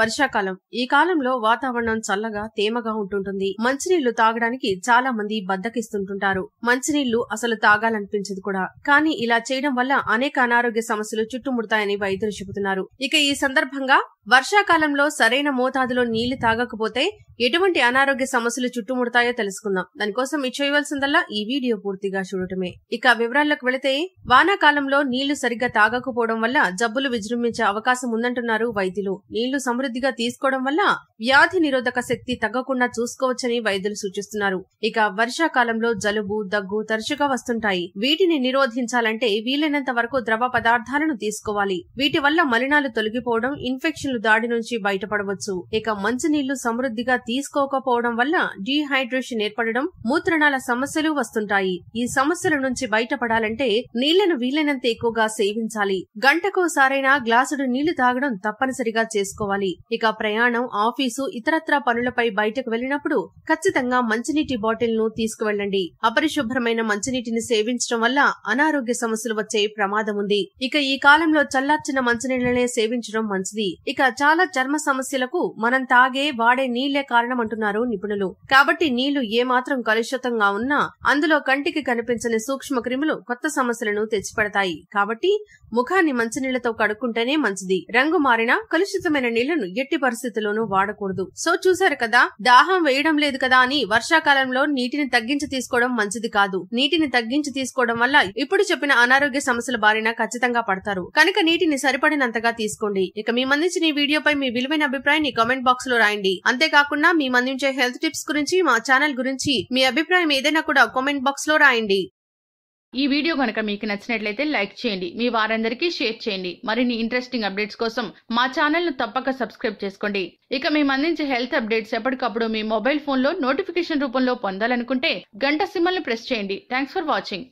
వర్షాకాలం ఈ కాలంలో వాతావరణం చల్లగా తేమగా ఉంటుంటుంది మంచినీళ్లు తాగడానికి చాలా మంది బద్దకిస్తుంటుంటారు మంచినీళ్లు అసలు తాగాలనిపించదు కూడా కానీ ఇలా చేయడం వల్ల అనేక అనారోగ్య సమస్యలు చుట్టుముడతాయని వైద్యులు చెబుతున్నారు ఇక ఈ సందర్భంగా వర్షాకాలంలో సరైన మోతాదులో నీళ్లు తాగకపోతే ఎటువంటి అనారోగ్య సమస్యలు చుట్టుముడతాయో తెలుసుకుందాం దానికోసం మీరు చేయవలసిందల్లా ఈ వీడియో పూర్తిగా చూడటమే ఇక వివరాల్లోకి వెళితే వానాకాలంలో నీళ్లు సరిగ్గా తాగకపోవడం వల్ల జబ్బులు విజృంభించే అవకాశం ఉందంటున్నారు వైద్యులు నీళ్లు సమృద్దిగా తీసుకోవడం వల్ల వ్యాధి నిరోధక శక్తి తగ్గకుండా చూసుకోవచ్చని వైద్యులు సూచిస్తున్నారు ఇక వర్షాకాలంలో జలుబు దగ్గు తరచుగా వస్తుంటాయి వీటిని నిరోధించాలంటే వీలైనంత వరకు ద్రవ పదార్థాలను తీసుకోవాలి వీటి వల్ల మలినాలు తొలగిపోవడం ఇన్ఫెక్షన్లు దాడి నుంచి బయటపడవచ్చు ఇక మంచినీళ్లు సమృద్ధిగా తీసుకోకపోవడం వల్ల డీహైడ్రేషన్ ఏర్పడడం మూత్రనాల సమస్యలు వస్తుంటాయి ఈ సమస్యల నుంచి బయటపడాలంటే నీళ్లను వీలైనంత ఎక్కువగా సేవించాలి గంటకోసారైనా గ్లాసుడు నీళ్లు తాగడం తప్పనిసరిగా చేసుకోవాలి ఇక ప్రయాణం ఆఫీస్ ఆఫీసు ఇతరత్రా పనులపై బయటకు వెళ్లినప్పుడు ఖచ్చితంగా మంచినీటి బాటిల్ ను తీసుకువెళ్లండి అపరిశుభ్రమైన మంచినీటిని సేవించడం వల్ల అనారోగ్య సమస్యలు వచ్చే ప్రమాదం ఉంది ఇక ఈ కాలంలో చల్లార్చిన మంచినీళ్లనే సేవించడం మంచిది ఇక చాలా చర్మ సమస్యలకు మనం తాగే వాడే నీళ్లే కారణమంటున్నారు నిపుణులు కాబట్టి నీళ్లు ఏమాత్రం కలుషితంగా ఉన్నా అందులో కంటికి కనిపించని సూక్ష్మ క్రిములు కొత్త సమస్యలను తెచ్చిపెడతాయి కాబట్టి ముఖాన్ని మంచినీళ్లతో కడుక్కుంటేనే మంచిది రంగు మారినా కలుషితమైన నీళ్లను ఎట్టి పరిస్థితుల్లోనూ వాడకూడదు వాడకూడదు సో చూసారు కదా దాహం వేయడం లేదు కదా అని వర్షాకాలంలో నీటిని తగ్గించి తీసుకోవడం మంచిది కాదు నీటిని తగ్గించి తీసుకోవడం వల్ల ఇప్పుడు చెప్పిన అనారోగ్య సమస్యల బారిన ఖచ్చితంగా పడతారు కనుక నీటిని సరిపడినంతగా తీసుకోండి ఇక మీ మందించిన ఈ వీడియోపై మీ విలువైన అభిప్రాయాన్ని కామెంట్ బాక్స్ లో రాయండి అంతేకాకుండా మీ మందించే హెల్త్ టిప్స్ గురించి మా ఛానల్ గురించి మీ అభిప్రాయం ఏదైనా కూడా కామెంట్ బాక్స్ లో రాయండి ఈ వీడియో కనుక మీకు నచ్చినట్లయితే లైక్ చేయండి మీ వారందరికీ షేర్ చేయండి మరిన్ని ఇంట్రెస్టింగ్ అప్డేట్స్ కోసం మా ఛానల్ను తప్పక సబ్స్క్రైబ్ చేసుకోండి ఇక మేము అందించే హెల్త్ అప్డేట్స్ ఎప్పటికప్పుడు మీ మొబైల్ ఫోన్లో నోటిఫికేషన్ రూపంలో పొందాలనుకుంటే గంట సిమ్మల్ని ప్రెస్ చేయండి థ్యాంక్స్ ఫర్ వాచింగ్